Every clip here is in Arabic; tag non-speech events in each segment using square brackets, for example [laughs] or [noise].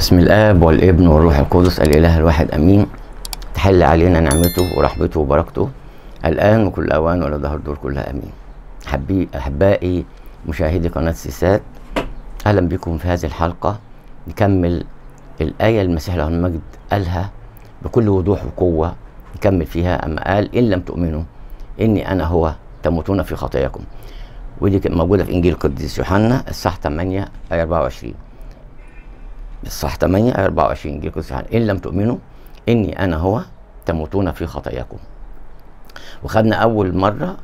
بسم الاب والابن والروح القدس الاله الواحد امين تحل علينا نعمته ورحمته وبركته الان وكل اوان ولا ظهر دور كلها امين حبي احبائي مشاهدي قناه سيسات اهلا بكم في هذه الحلقه نكمل الايه المسيح له المجد قالها بكل وضوح وقوه نكمل فيها اما قال ان لم تؤمنوا اني انا هو تموتون في خطاياكم ودي موجوده في انجيل القديس يوحنا الصح 8 ايه 24 الصح 8 24 يجي لكم ان لم تؤمنوا اني انا هو تموتون في خطاياكم وخدنا اول مره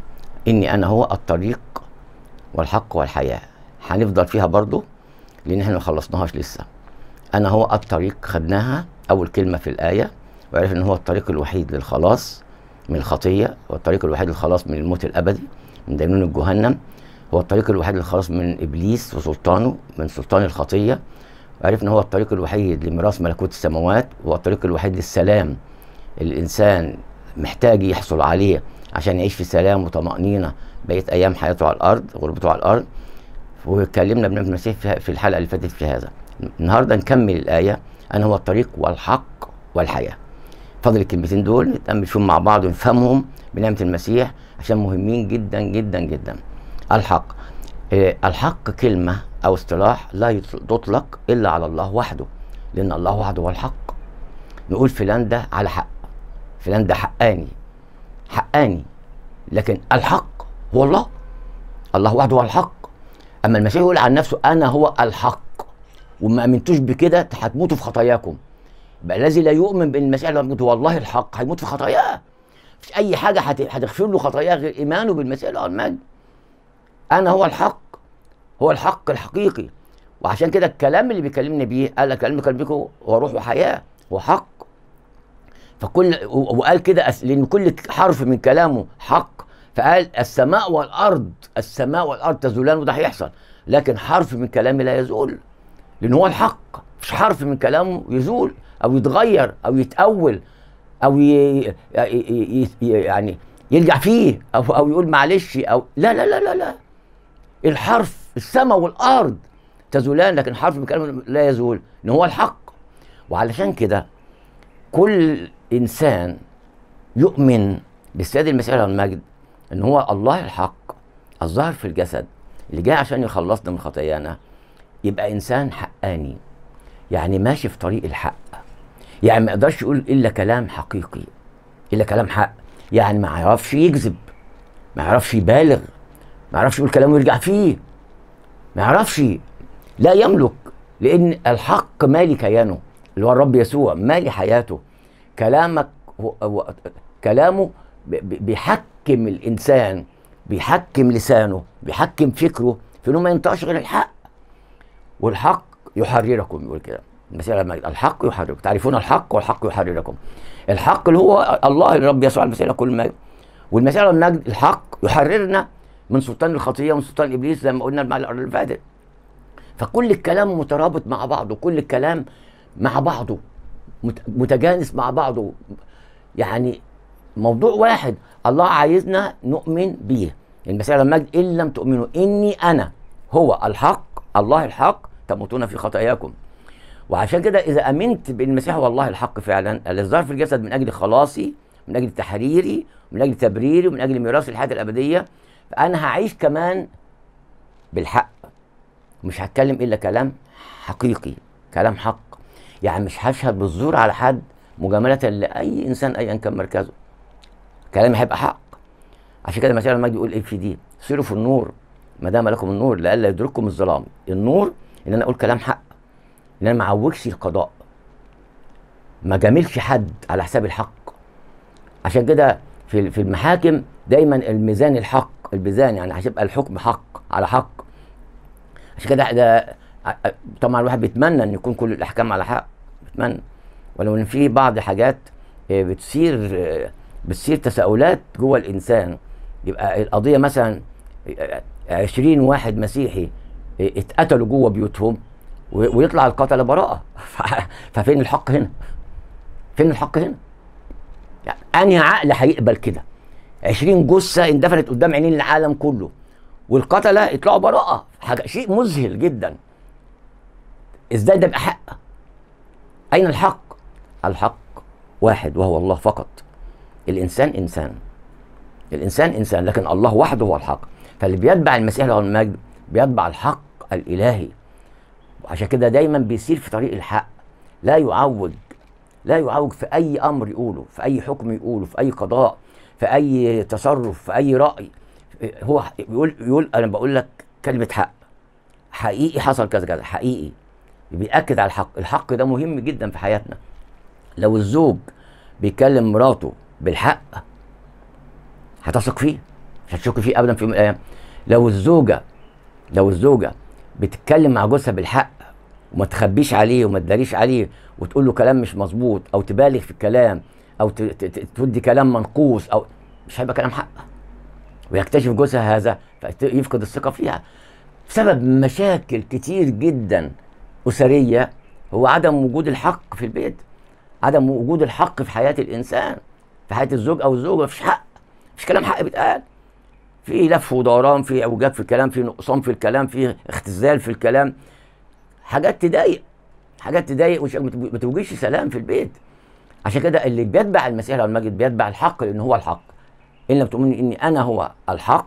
اني انا هو الطريق والحق والحياه هنفضل فيها برضو لان احنا ما خلصناهاش لسه انا هو الطريق خدناها اول كلمه في الايه وعرف ان هو الطريق الوحيد للخلاص من الخطيه والطريق الوحيد للخلاص من الموت الابدي من دينون الجهنم هو الطريق الوحيد للخلاص من ابليس وسلطانه من سلطان الخطيه عرفنا هو الطريق الوحيد لميراث ملكوت السماوات هو الطريق الوحيد للسلام الإنسان محتاج يحصل عليه عشان يعيش في سلام وطمأنينة بقية أيام حياته على الأرض غربته على الأرض واتكلمنا ابن المسيح في الحلقة اللي فاتت في هذا النهاردة نكمل الآية أنا هو الطريق والحق والحياة فاضل الكلمتين دول نتأمل فيهم مع بعض ونفهمهم بنعمة المسيح عشان مهمين جدا جدا جدا الحق إيه، الحق كلمة أو اصطلاح لا تطلق إلا على الله وحده لأن الله وحده هو الحق نقول فلان ده على حق فلان ده حقاني حقاني لكن الحق هو الله الله وحده هو الحق أما المسيح يقول عن نفسه أنا هو الحق وما أمنتوش بكده هتموتوا في خطاياكم بقى الذي لا يؤمن بأن المسيح لو هو الله الحق هيموت في خطاياه مفيش أي حاجة هتغفر له خطاياه غير إيمانه بالمسيح الأرمجي انا هو الحق هو الحق الحقيقي وعشان كده الكلام اللي بيكلمني بيه قال الكلام اللي بيكلمكم هو روح وحياه هو حق فكل وقال كده لان كل حرف من كلامه حق فقال السماء والارض السماء والارض تزولان وده هيحصل لكن حرف من كلامي لا يزول لان هو الحق مش حرف من كلامه يزول او يتغير او يتاول او ي... يعني يرجع فيه او او يقول معلش او لا لا لا لا لا الحرف السماء والارض تزولان لكن حرف بكلام لا يزول ان هو الحق وعلشان كده كل انسان يؤمن بالسيد المسيح المجد ان هو الله الحق الظاهر في الجسد اللي جاي عشان يخلصنا من خطايانا يبقى انسان حقاني يعني ماشي في طريق الحق يعني ما يقدرش يقول الا كلام حقيقي الا كلام حق يعني ما يعرفش يكذب ما يعرفش يبالغ ما يعرفش يقول كلامه ويرجع فيه ما يعرفش لا يملك لان الحق مالي كيانه اللي هو الرب يسوع مالي حياته كلامك هو كلامه بيحكم الانسان بيحكم لسانه بيحكم فكره في انه ما ينطقش غير الحق والحق يحرركم يقول كده المسيح لما الحق يحرركم تعرفون الحق والحق يحرركم الحق اللي هو الله الرب يسوع المسيح كل ما والمسيح المجد الحق يحررنا من سلطان الخطيه ومن سلطان ابليس زي ما قلنا المعلقه اللي فاتت فكل الكلام مترابط مع بعضه كل الكلام مع بعضه متجانس مع بعضه يعني موضوع واحد الله عايزنا نؤمن بيه المسيح لما ان لم تؤمنوا اني انا هو الحق الله الحق تموتون في خطاياكم وعشان كده اذا امنت بالمسيح هو الله الحق فعلا الذي ظهر في الجسد من اجل خلاصي من اجل تحريري من اجل تبريري ومن اجل ميراث الحياه الابديه انا هعيش كمان بالحق مش هتكلم الا كلام حقيقي كلام حق يعني مش هشهد بالزور على حد مجامله لاي انسان ايا إن كان مركزه كلامي هيبقى حق عشان كده مثلا المجد يقول ايه في دي سيروا في النور ما دام لكم النور لئلا يدرككم الظلام النور ان انا اقول كلام حق ان انا ما اعوجش القضاء ما جاملش حد على حساب الحق عشان كده في في المحاكم دايما الميزان الحق البيزان يعني هتبقى الحكم حق على حق عشان كده ده طبعا الواحد بيتمنى ان يكون كل الاحكام على حق بيتمنى ولو ان في بعض حاجات آه، بتصير آه، بتصير تساؤلات جوه الانسان يبقى القضيه مثلا 20 آه، واحد مسيحي اتقتلوا جوه بيوتهم ويطلع القتله براءه [laughs] ففين الحق هنا؟ فين الحق هنا؟ يعني انهي عقل هيقبل كده؟ 20 جثه اندفنت قدام عينين العالم كله والقتله يطلعوا براءه حاجه شيء مذهل جدا ازاي ده يبقى حق اين الحق الحق واحد وهو الله فقط الانسان انسان الانسان انسان لكن الله وحده هو الحق فاللي بيتبع المسيح له المجد بيتبع الحق الالهي عشان كده دايما بيسير في طريق الحق لا يعوج لا يعوج في اي امر يقوله في اي حكم يقوله في اي قضاء في اي تصرف في اي راي هو بيقول بيقول انا بقول لك كلمه حق حقيقي حصل كذا كذا حقيقي بيأكد على الحق الحق ده مهم جدا في حياتنا لو الزوج بيكلم مراته بالحق هتثق فيه مش هتشك فيه ابدا في يوم من الايام لو الزوجه لو الزوجه بتتكلم مع جوزها بالحق وما تخبيش عليه وما تداريش عليه وتقول له كلام مش مظبوط او تبالغ في الكلام او تودي كلام منقوص او مش هيبقى كلام حق ويكتشف جوزها هذا فيفقد الثقه فيها بسبب مشاكل كتير جدا اسريه هو عدم وجود الحق في البيت عدم وجود الحق في حياه الانسان في حياه الزوج او الزوجه مفيش حق مفيش كلام حق بيتقال في لف ودوران في اوجاج في الكلام في نقصان في الكلام في اختزال في الكلام حاجات تضايق حاجات تضايق وما توجدش سلام في البيت عشان كده اللي بيتبع المسيح لو المجد بيتبع الحق لان هو الحق ان لم تؤمنوا اني انا هو الحق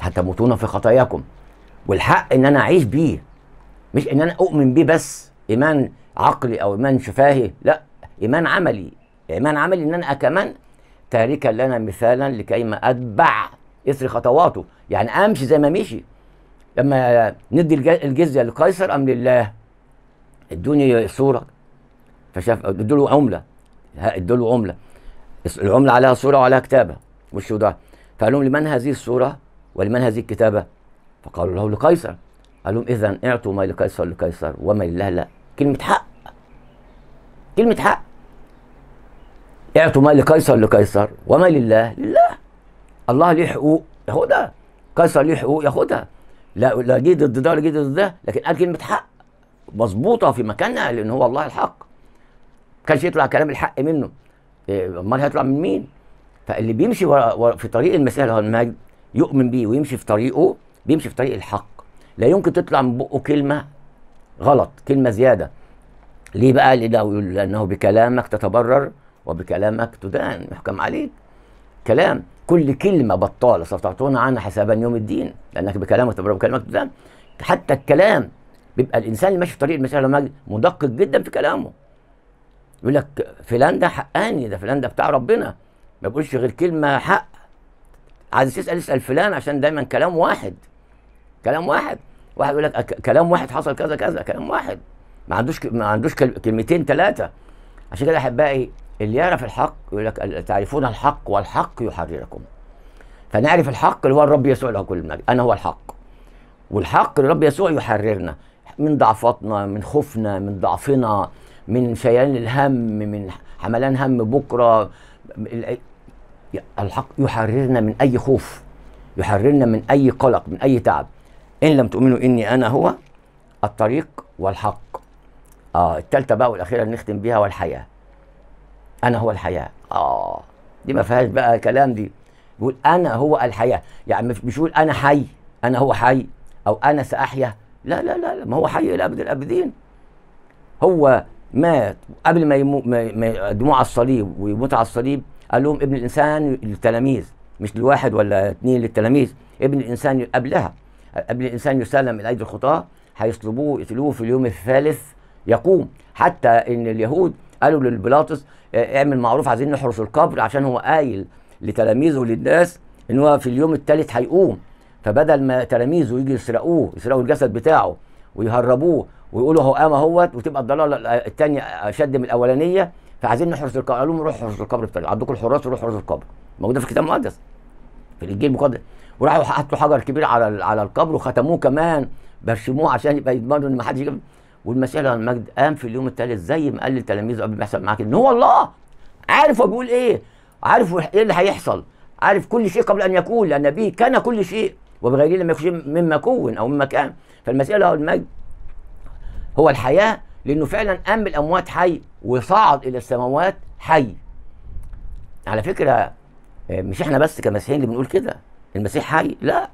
هتموتون في خطاياكم والحق ان انا اعيش بيه مش ان انا اؤمن بيه بس ايمان عقلي او ايمان شفاهي لا ايمان عملي ايمان عملي ان انا كمان تاركا لنا مثالا لكي ما اتبع اثر خطواته يعني امشي زي ما مشي لما ندي الجزيه لقيصر ام لله ادوني صوره فشاف ادوا له عمله ادوا له عمله العمله عليها صوره وعليها كتابه وش وضع فقال لهم لمن هذه الصوره ولمن هذه الكتابه فقالوا له لقيصر قال لهم اذا اعطوا ما لقيصر لقيصر وما لله لا كلمه حق كلمه حق اعطوا ما لقيصر لقيصر وما لله لله الله ليه حقوق ياخدها قيصر ليه حقوق ياخدها لا لا جه ضد ده ولا جه ضد ده لكن قال كلمه حق مظبوطه في مكانها لان هو الله الحق كانش يطلع كلام الحق منه إيه، امال هيطلع من مين فاللي بيمشي ورا ورا في طريق المساله المجد يؤمن بيه ويمشي في طريقه بيمشي في طريق الحق لا يمكن تطلع من بقه كلمه غلط كلمه زياده ليه بقى لانه بكلامك تتبرر وبكلامك تدان يحكم عليك كلام كل كلمه بطاله ستعطون عنها حسابا يوم الدين لانك بكلامك تتبرر وبكلامك تدان حتى الكلام بيبقى الانسان اللي ماشي في طريق المساله المجد مدقق جدا في كلامه يقول لك فلان ده حقاني ده فلان ده بتاع ربنا ما بيقولش غير كلمه حق عايز تسال اسال فلان عشان دايما كلام واحد كلام واحد واحد يقول لك كلام واحد حصل كذا كذا كلام واحد ما عندوش ما عندوش كلمتين ثلاثه عشان كده احبائي إيه؟ اللي يعرف الحق يقول لك تعرفون الحق والحق يحرركم فنعرف الحق اللي هو الرب يسوع له كل المجد انا هو الحق والحق الرب يسوع يحررنا من ضعفاتنا من خوفنا من ضعفنا من شيلان الهم من حملان هم بكره الحق يحررنا من اي خوف يحررنا من اي قلق من اي تعب ان لم تؤمنوا اني انا هو الطريق والحق اه الثالثه بقى والاخيره اللي نختم بيها والحياه انا هو الحياه اه دي ما فيهاش بقى كلام دي بيقول انا هو الحياه يعني مش بيقول انا حي انا هو حي او انا ساحيا لا لا لا ما هو حي الى ابد الابدين هو مات قبل ما, ما يقدموه على الصليب ويموت على الصليب قال لهم ابن الانسان للتلاميذ مش لواحد ولا اثنين للتلاميذ ابن الانسان قبلها قبل الانسان يسلم الى ايدي الخطاه هيصلبوه يقتلوه في اليوم الثالث يقوم حتى ان اليهود قالوا للبلاطس اعمل معروف عايزين نحرس القبر عشان هو قايل لتلاميذه للناس ان هو في اليوم الثالث هيقوم فبدل ما تلاميذه يجي يسرقوه يسرقوا الجسد بتاعه ويهربوه ويقولوا هو قام آه، اهوت وتبقى الضلاله الثانيه اشد من الاولانيه فعايزين نحرس القبر قالوا لهم روحوا حرسوا القبر بتاعي عندكم الحراس روحوا حرسوا القبر موجوده في الكتاب المقدس في الانجيل المقدس وراحوا حطوا حجر كبير على على القبر وختموه كمان برشموه عشان يبقى يضمنوا ان ما حدش يجيب والمسيح المجد قام في اليوم الثالث زي ما قال لتلاميذه قبل ما يحصل معاه كده ان هو الله عارف هو بيقول ايه عارف ايه اللي هيحصل عارف كل شيء قبل ان يكون لان به كان كل شيء وبغيره لم يكن مما كون او مما كان فالمسيح له المجد هو الحياه لانه فعلا أم الأموات حي وصعد الى السماوات حي على فكره آه، مش احنا بس كمسيحيين اللي بنقول كده المسيح حي لا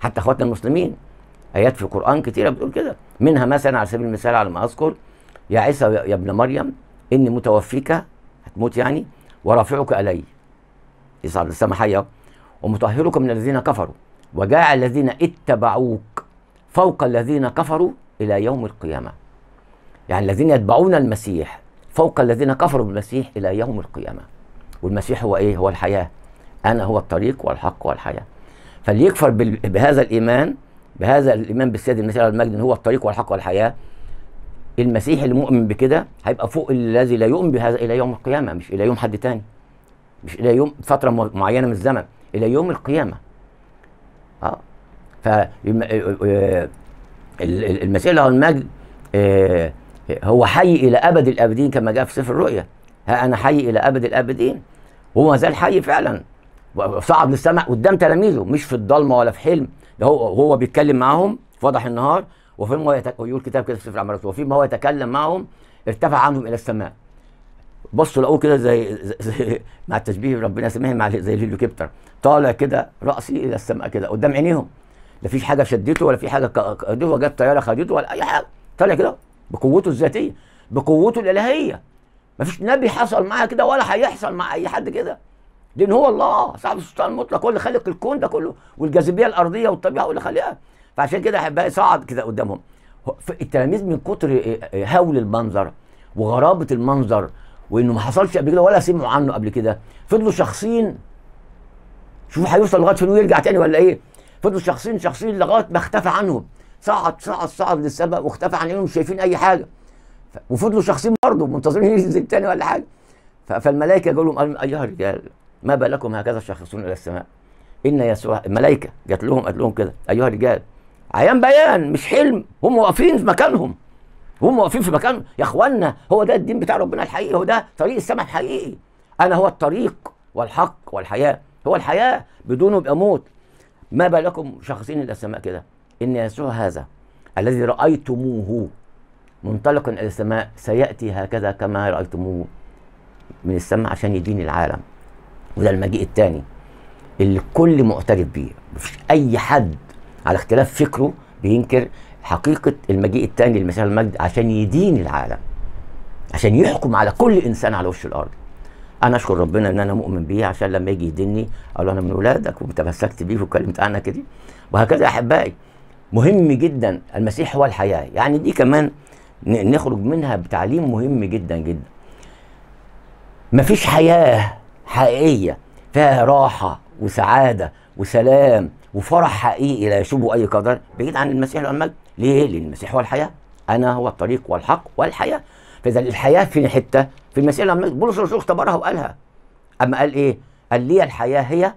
حتى اخواتنا المسلمين ايات في القران كتيره بتقول كده منها مثلا على سبيل المثال على ما اذكر يا عيسى يا ابن مريم اني متوفيك هتموت يعني ورافعك الي يصعد إيه السماء حيه ومطهرك من الذين كفروا وجاع الذين اتبعوك فوق الذين كفروا إلى يوم القيامة يعني الذين يتبعون المسيح فوق الذين كفروا بالمسيح إلى يوم القيامة والمسيح هو إيه هو الحياة أنا هو الطريق والحق والحياة فاللي يكفر بهذا الإيمان بهذا الإيمان بالسيد المسيح المجد هو الطريق والحق والحياة المسيح المؤمن بكده هيبقى فوق الذي لا يؤمن بهذا إلى يوم القيامة مش إلى يوم حد تاني مش إلى يوم فترة معينة من الزمن إلى يوم القيامة اه ف المسيح له المجد آه، هو حي الى ابد الابدين كما جاء في سفر الرؤيا ها انا حي الى ابد الابدين وهو ما زال حي فعلا صعد للسماء قدام تلاميذه مش في الضلمه ولا في حلم ده هو هو بيتكلم معاهم في وضح النهار وفيما هو يقول كتاب كده في سفر وفي وفيما هو يتكلم معهم ارتفع عنهم الى السماء بصوا لقوه كده زي, زي مع التشبيه ربنا سمعهم مع زي الهليكوبتر طالع كده راسي الى السماء كده قدام عينيهم لا فيش حاجه شدته ولا في حاجه جت طياره خدته ولا اي حاجه طالع كده بقوته الذاتيه بقوته الالهيه ما فيش نبي حصل معاه كده ولا هيحصل مع اي حد كده لان هو الله صاحب السلطان المطلق هو اللي خلق الكون ده كله والجاذبيه الارضيه والطبيعه هو اللي خلقها فعشان كده هيبقى صعد كده قدامهم التلاميذ من كتر آه، آه، هول المنظر وغرابه المنظر وانه ما حصلش قبل كده ولا سمعوا عنه قبل كده فضلوا شخصين شوفوا هيوصل لغايه فين ويرجع تاني ولا ايه فضلوا شخصين شخصين لغايه ما اختفى عنهم صعد صعد صعد للسماء واختفى عنهم مش شايفين اي حاجه وفضلوا شخصين برضه منتظرين [laughs] ينزل تاني ولا حاجه فالملائكه قالوا لهم ايها الرجال ما بالكم هكذا شخصون الى السماء ان يسوع الملائكه جات لهم قالت لهم كده ايها الرجال عيان بيان مش حلم هم واقفين في مكانهم هم واقفين في مكانهم يا اخوانا هو ده الدين بتاع ربنا الحقيقي هو ده طريق السماء الحقيقي انا هو الطريق والحق والحياه هو الحياه بدونه يبقى موت ما بالكم شخصين الى كده ان يسوع هذا الذي رايتموه منطلقا الى السماء سياتي هكذا كما رايتموه من السماء عشان يدين العالم وده المجيء الثاني اللي الكل معترف بيه مفيش اي حد على اختلاف فكره بينكر حقيقه المجيء الثاني للمسيح المجد عشان يدين العالم عشان يحكم على كل انسان على وش الارض انا اشكر ربنا ان انا مؤمن بيه عشان لما يجي يديني اقول له انا من ولادك وتمسكت بيه واتكلمت عنك دي وهكذا احبائي مهم جدا المسيح هو الحياه يعني دي كمان نخرج منها بتعليم مهم جدا جدا مفيش حياه حقيقيه فيها راحه وسعاده وسلام وفرح حقيقي لا يشوبه اي قدر بعيد عن المسيح المجد ليه لان المسيح هو الحياه انا هو الطريق والحق والحياه فاذا الحياه في حته في المسيح لما بولس الرسول اختبرها وقالها اما قال ايه؟ قال لي الحياه هي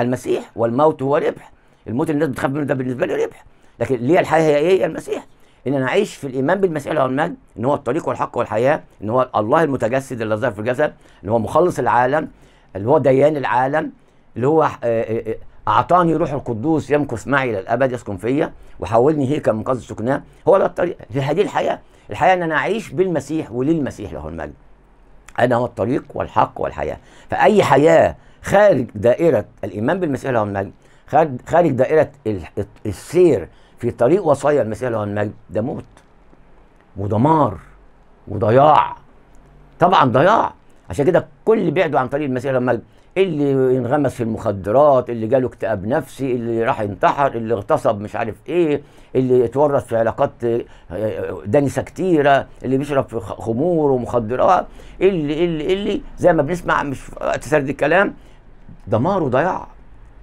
المسيح والموت هو ربح الموت الناس بتخاف منه ده بالنسبه لي ربح لكن لي الحياه هي ايه؟ المسيح ان انا اعيش في الايمان بالمسيح العلمان ان هو الطريق والحق والحياه ان هو الله المتجسد اللي ظهر في الجسد اللي هو مخلص العالم اللي هو ديان العالم اللي هو آه، آه، آه، اعطاني روح القدوس يمكث معي للابد يسكن فيا وحولني هيك من قصد سكناه هو ده الطريق هذه الحياه الحقيقه ان انا اعيش بالمسيح وللمسيح له المجد انا هو الطريق والحق والحياه فاي حياه خارج دائره الايمان بالمسيح له المجد خارج دائره السير في طريق وصايا المسيح له المجد ده موت ودمار وضياع طبعا ضياع عشان كده كل بعده عن طريق المسيح له المجد اللي انغمس في المخدرات اللي جاله اكتئاب نفسي اللي راح انتحر اللي اغتصب مش عارف ايه اللي اتورط في علاقات آه، آه، دنسه كتيره اللي بيشرب في خمور ومخدرات آه، اللي اللي اللي زي ما بنسمع مش سرد الكلام دمار وضياع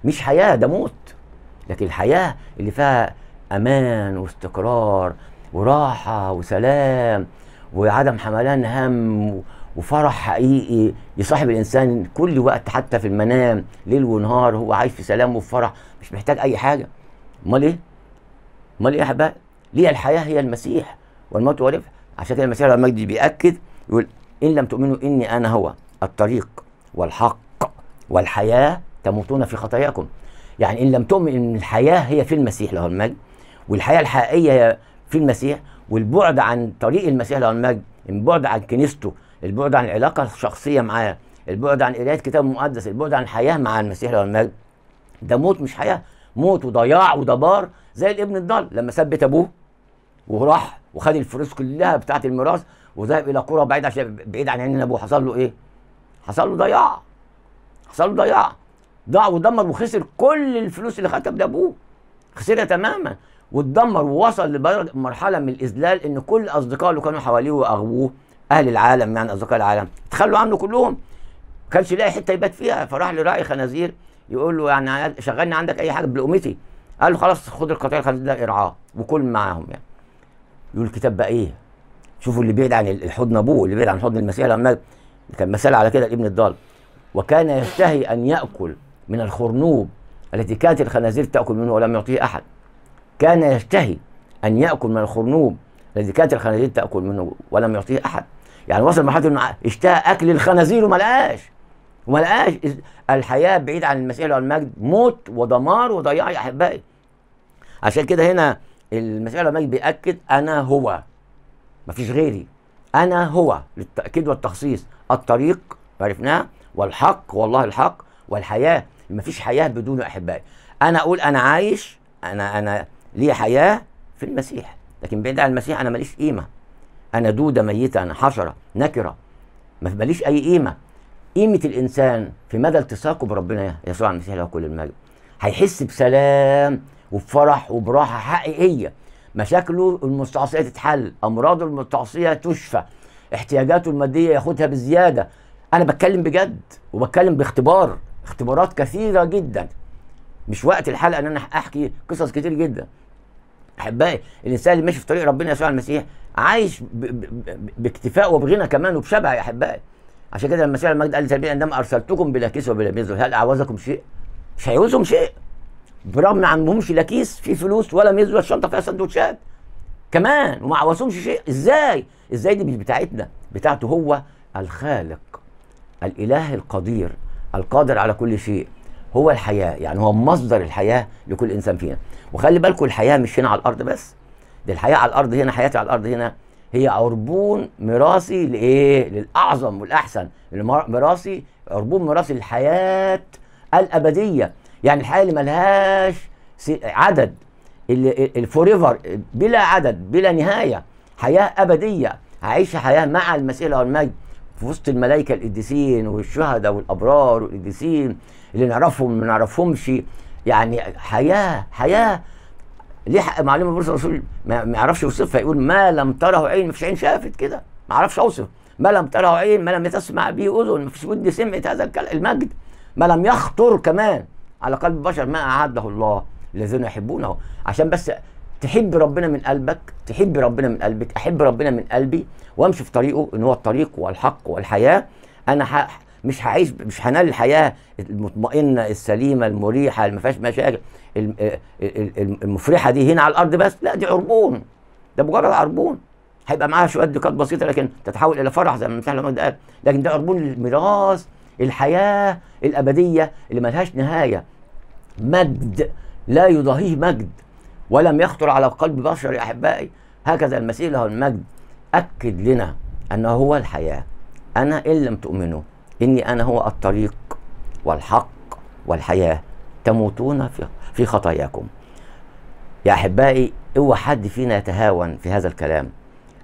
مش حياه ده موت لكن الحياه اللي فيها امان واستقرار وراحه وسلام وعدم حملان هم وفرح حقيقي يصاحب الانسان كل وقت حتى في المنام ليل ونهار هو عايش في سلام وفرح مش محتاج اي حاجه امال ايه امال ايه يا احبائي ليه الحياه هي المسيح والموت هو الربح عشان كده المسيح المجدي بياكد يقول ان لم تؤمنوا اني انا هو الطريق والحق والحياه تموتون في خطاياكم يعني ان لم تؤمن ان الحياه هي في المسيح له المجد والحياه الحقيقيه في المسيح والبعد عن طريق المسيح له المجد البعد عن كنيسته البعد عن العلاقه الشخصيه معاه البعد عن قرايه كتاب مقدس البعد عن الحياه مع المسيح له المجد ده موت مش حياه موت وضياع ودبار زي الابن الضال لما ثبت ابوه وراح وخد الفلوس كلها بتاعه الميراث وذهب الى قرى بعيد عشان بعيد عن عين ابوه حصل له ايه؟ حصل له ضياع حصل له ضياع ضاع ودمر وخسر كل الفلوس اللي خدها بابوه ابوه خسرها تماما واتدمر ووصل لمرحله من الاذلال ان كل اصدقائه اللي كانوا حواليه واغووه اهل العالم يعني اصدقاء العالم تخلوا عنه كلهم ما كانش لاقي حته يبات فيها فراح لراعي خنازير يقول له يعني شغلني عندك اي حاجه بلقمتي قال له خلاص خد القطيع الخنازير ده ارعاه وكل معاهم يعني يقول الكتاب بقى ايه شوفوا اللي بعيد عن الحضن ابوه اللي بعيد عن حضن المسيح لما كان مثال على كده الابن الضال وكان يشتهي ان ياكل من الخرنوب التي كانت الخنازير تاكل منه ولم يعطيه احد كان يشتهي ان ياكل من الخرنوب الذي كانت الخنازير تاكل منه ولم يعطيه احد يعني وصل لمرحله انه اشتهى اكل الخنازير وما لقاش وما لقاش الحياه بعيد عن المسيح والمجد موت ودمار وضياع يا احبائي عشان كده هنا المسيح والمجد بياكد انا هو مفيش غيري انا هو للتاكيد والتخصيص الطريق عرفناه والحق والله الحق والحياه مفيش حياه بدون احبائي انا اقول انا عايش انا انا لي حياه في المسيح لكن بعيد عن المسيح انا ماليش قيمه انا دوده ميته انا حشره نكره ما ماليش اي قيمه قيمه الانسان في مدى التصاقه بربنا يسوع المسيح له كل المجد هيحس بسلام وبفرح وبراحه حقيقيه مشاكله المستعصيه تتحل امراضه المستعصيه تشفى احتياجاته الماديه ياخدها بزياده انا بتكلم بجد وبتكلم باختبار اختبارات كثيره جدا مش وقت الحلقه ان انا احكي قصص كتير جدا احبائي الانسان اللي ماشي في طريق ربنا يسوع المسيح عايش باكتفاء وبغنى كمان وبشبع يا احبائي عشان كده المسيح المجد قال لتلاميذه عندما ارسلتكم بلا كيس وبلا ميزو هل اعوزكم شيء؟ مش هيعوزهم شيء برغم ما عندهمش لا كيس فيه فلوس ولا ميزو الشنطه فيها سندوتشات كمان وما عوزهمش شيء ازاي؟ ازاي دي مش بتاعتنا بتاعته هو الخالق الاله القدير القادر على كل شيء هو الحياه يعني هو مصدر الحياه لكل انسان فينا وخلي بالكم الحياه مش هنا على الارض بس دي الحياه على الارض هنا حياتي على الارض هنا هي عربون مراسي لايه للاعظم والاحسن مراسي عربون مراسي الحياه الابديه يعني الحياه اللي ملهاش عدد الفوريفر بلا عدد بلا نهايه حياه ابديه هعيش حياه مع المسيح المجد في وسط الملائكه القديسين والشهداء والابرار والقديسين اللي نعرفهم ما نعرفهمش يعني حياه حياه ليه معلومه البورصه الرسول ما يعرفش يوصفها يقول ما لم تره عين ما فيش عين شافت كده ما اعرفش اوصف ما لم تره عين ما لم تسمع به اذن ما فيش ود سمعت هذا المجد ما لم يخطر كمان على قلب البشر ما اعده الله الذين يحبونه عشان بس تحب ربنا من قلبك تحب ربنا من قلبك احب ربنا من قلبي وامشي في طريقه ان هو الطريق والحق والحياه انا مش هعيش مش هنال الحياه المطمئنه السليمه المريحه اللي ما فيهاش مشاكل آه، المفرحه دي هنا على الارض بس لا دي عربون ده مجرد عربون هيبقى معاها شويه دقات بسيطه لكن تتحول الى فرح زي ما مثلا لما قال لكن ده عربون الميراث الحياه الابديه اللي ملهاش نهايه مجد لا يضاهيه مجد ولم يخطر على قلب بشر يا احبائي هكذا المسيح له المجد اكد لنا انه هو الحياه انا ان لم تؤمنوا إني أنا هو الطريق والحق والحياة تموتون في خطاياكم يا أحبائي اوعى إيوه حد فينا يتهاون في هذا الكلام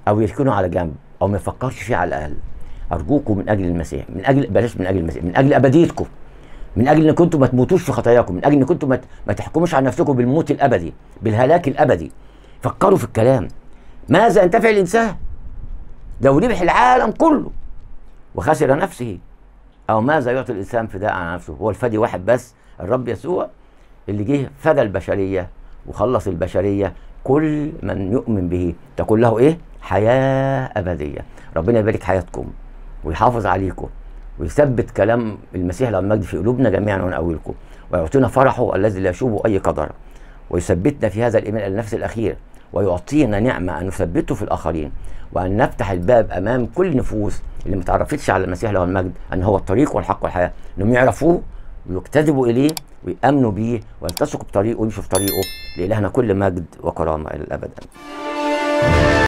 أو يركنه على جنب أو ما يفكرش فيه على الأقل أرجوكم من أجل المسيح من أجل بلاش من أجل المسيح من أجل أبديتكم من أجل إن كنتم ما تموتوش في خطاياكم من أجل إن كنتم ما تحكموش على نفسكم بالموت الأبدي بالهلاك الأبدي فكروا في الكلام ماذا ينتفع الإنسان لو ربح العالم كله وخسر نفسه أو ماذا يعطي الإنسان فداء عن نفسه هو الفدي واحد بس الرب يسوع اللي جه فدى البشرية وخلص البشرية كل من يؤمن به تكون له إيه حياة أبدية ربنا يبارك حياتكم ويحافظ عليكم ويثبت كلام المسيح له المجد في قلوبنا جميعا ونقويلكم ويعطينا فرحه الذي لا يشوبه أي قدر ويثبتنا في هذا الإيمان النفس الأخير ويعطينا نعمة أن نثبته في الآخرين وأن نفتح الباب أمام كل نفوس اللي متعرفتش على المسيح له المجد أن هو الطريق والحق والحياة أنهم يعرفوه ويكتذبوا إليه ويأمنوا بيه ويلتصقوا بطريقه ويمشوا في طريقه لإلهنا كل مجد وكرامة إلى الأبد